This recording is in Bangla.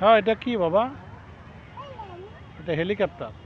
হ্যাঁ এটা কি বাবা এটা হেলিকপ্টার